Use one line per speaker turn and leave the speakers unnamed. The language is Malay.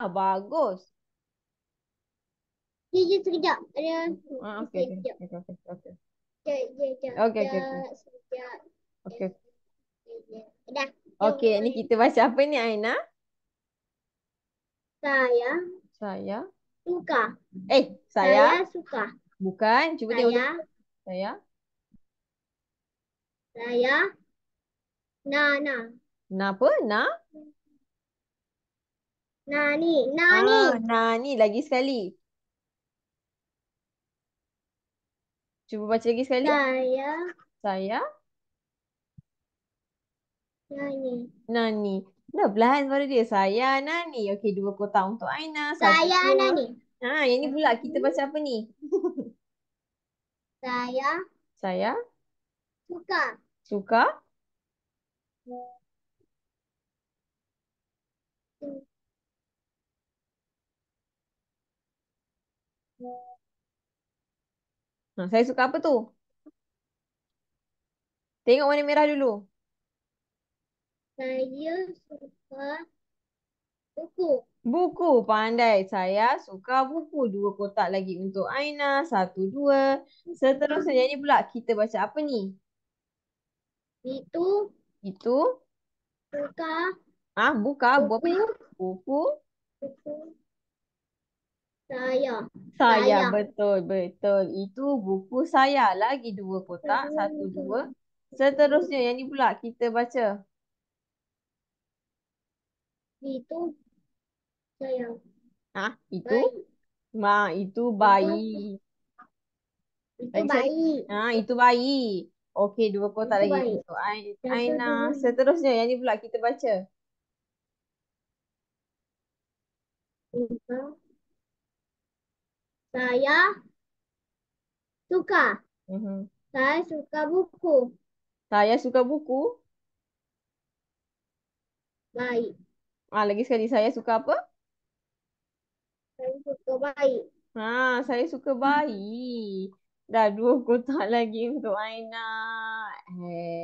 Ah, bagus. Ya, ya, sekejap. Ada. Ah, okay. Sekejap. Okay, okay. Okay, okay. Sekejap. Okay. Okay. Dah. Okay, ni kita baca apa ni, Aina? Saya. Saya. Suka. Eh, saya. Saya suka. Bukan, cuba saya. Saya. Saya. Na, na. Na apa? Na? Na. Nani, Nani. Ah, Nani lagi sekali. Cuba baca lagi sekali. Saya. Saya. Nani. Nani. Dah belahan suara dia. Saya Nani. Okey, dua kotak untuk Aina. Saya Satu. Nani. Ha, ah, yang ni pula kita baca apa ni? Saya. Saya. Suka. Suka. Suka. Hmm. Ha, saya suka apa tu? Tengok warna merah dulu. Saya suka buku. Buku, pandai. Saya suka buku. Dua kotak lagi untuk Aina. Satu, dua. Seterusnya, jadi pula kita baca apa ni? Itu. Itu. Buka. Ah, buka. Buku. Buku. Buku. Saya. Saya, betul, betul. Itu buku saya. Lagi dua kotak, saya. satu, dua. Seterusnya, yang ni pula kita baca. Itu saya. ah itu? Ma, itu bayi. Itu eh, bayi. Ha, itu bayi. Okey, dua kotak lagi. Itu Aina. Seterusnya, yang ni pula kita baca. Saya suka. Mm -hmm. Saya suka buku. Saya suka buku. Baik. Ah, lagi sekali saya suka apa? Saya suka baik. Ha, saya suka bayi. Dah dua kotak lagi untuk Aina. Hei. Eh.